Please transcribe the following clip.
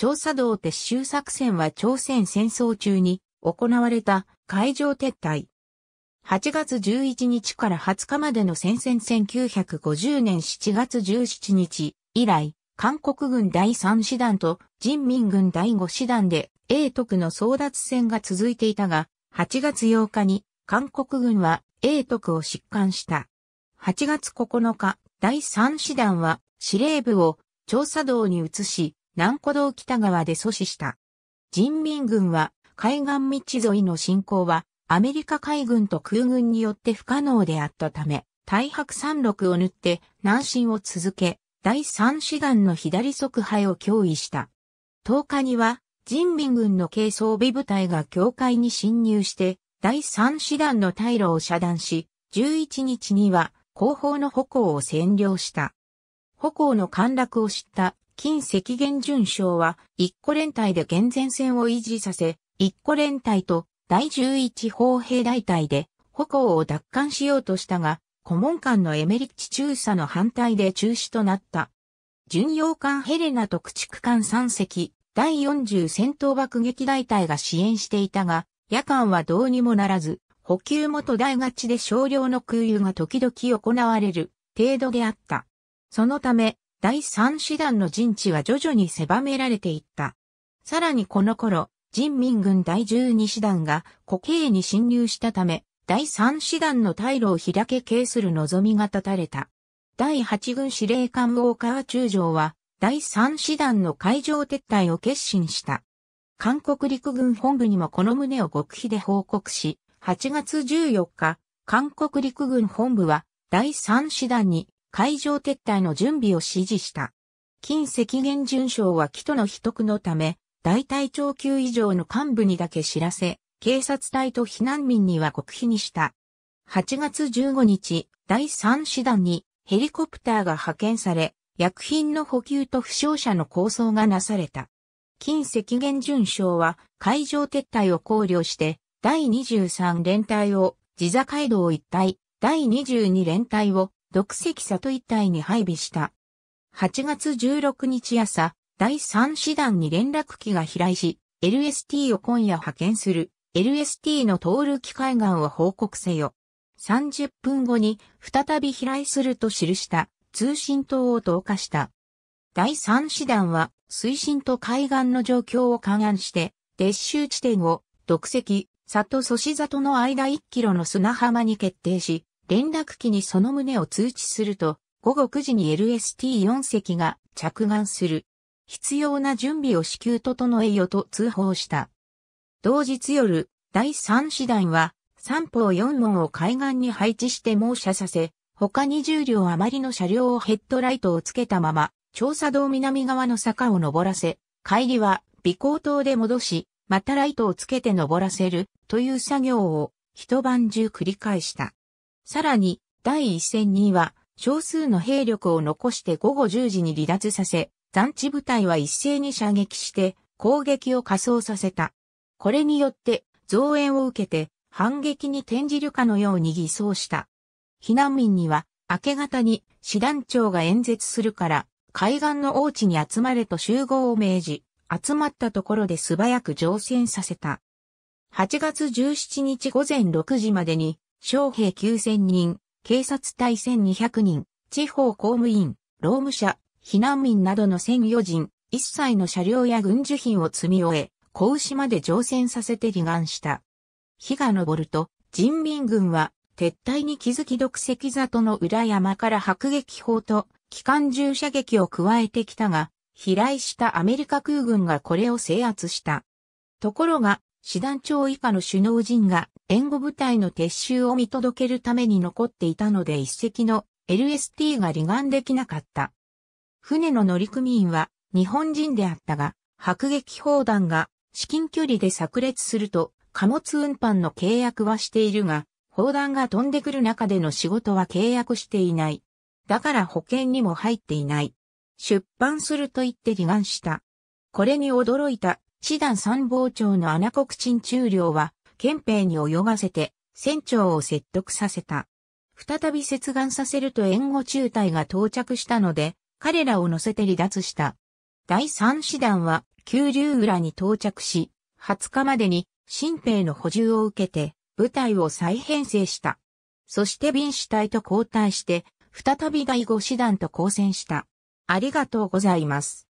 調査道撤収作戦は朝鮮戦争中に行われた海上撤退。8月11日から20日までの戦線1950年7月17日以来、韓国軍第3師団と人民軍第5師団で英徳の争奪戦が続いていたが、8月8日に韓国軍は英徳を疾患した。8月9日、第3師団は司令部を調査道に移し、南古道北側で阻止した。人民軍は海岸道沿いの進行はアメリカ海軍と空軍によって不可能であったため、大白山麓を塗って南進を続け、第三師団の左側配を脅威した。10日には人民軍の軽装備部隊が境界に侵入して、第三師団の退路を遮断し、11日には後方の歩行を占領した。歩行の陥落を知った近赤原順将は、一個連隊で厳前線を維持させ、一個連隊と第11砲兵大隊で、歩行を奪還しようとしたが、顧問官のエメリッチ中佐の反対で中止となった。巡洋艦ヘレナと駆逐艦3隻、第40戦闘爆撃大隊が支援していたが、夜間はどうにもならず、補給も途絶えがちで少量の空輸が時々行われる程度であった。そのため、第三師団の陣地は徐々に狭められていった。さらにこの頃、人民軍第十二師団が固形に侵入したため、第三師団の退路を開け計する望みが立たれた。第八軍司令官大川中将は、第三師団の海上撤退を決心した。韓国陸軍本部にもこの旨を極秘で報告し、8月14日、韓国陸軍本部は第三師団に海上撤退の準備を指示した。近赤原巡将は木との秘匿のため、大隊長級以上の幹部にだけ知らせ、警察隊と避難民には極秘にした。8月15日、第3師団にヘリコプターが派遣され、薬品の補給と負傷者の構想がなされた。近赤原巡将は海上撤退を考慮して、第23連隊を、地座街道一帯、第22連隊を、独石里一帯に配備した。8月16日朝、第3師団に連絡機が飛来し、LST を今夜派遣する、LST の通る機海岸を報告せよ。30分後に再び飛来すると記した通信塔を投下した。第3師団は水深と海岸の状況を勘案して、撤収地点を、独石、里蘇子里の間1キロの砂浜に決定し、連絡機にその旨を通知すると、午後9時に LST4 隻が着岸する。必要な準備を至急整えよと通報した。同日夜、第3師団は、三方四門を海岸に配置して猛射させ、他20両余りの車両をヘッドライトをつけたまま、調査道南側の坂を登らせ、帰りは微光灯で戻し、またライトをつけて登らせるという作業を一晩中繰り返した。さらに、第一戦には、少数の兵力を残して午後10時に離脱させ、残地部隊は一斉に射撃して攻撃を仮装させた。これによって増援を受けて反撃に転じるかのように偽装した。避難民には明け方に師団長が演説するから海岸の王地に集まれと集合を命じ、集まったところで素早く乗船させた。8月17日午前6時までに将兵9000人、警察隊1200人、地方公務員、労務者、避難民などの専用人、一切の車両や軍需品を積み終え、子牛まで乗船させて離岸した。日が昇ると、人民軍は撤退に気づき独石里の裏山から迫撃砲と機関銃射撃を加えてきたが、飛来したアメリカ空軍がこれを制圧した。ところが、師団長以下の首脳陣が援護部隊の撤収を見届けるために残っていたので一隻の LST が離岸できなかった。船の乗組員は日本人であったが、迫撃砲弾が至近距離で炸裂すると貨物運搬の契約はしているが、砲弾が飛んでくる中での仕事は契約していない。だから保険にも入っていない。出版すると言って離岸した。これに驚いた、師団参謀長の穴国鎮中領は、憲兵に泳がせて、船長を説得させた。再び接岸させると援護中隊が到着したので、彼らを乗せて離脱した。第3師団は、九竜浦に到着し、20日までに、新兵の補充を受けて、部隊を再編成した。そして便主隊と交代して、再び第5師団と交戦した。ありがとうございます。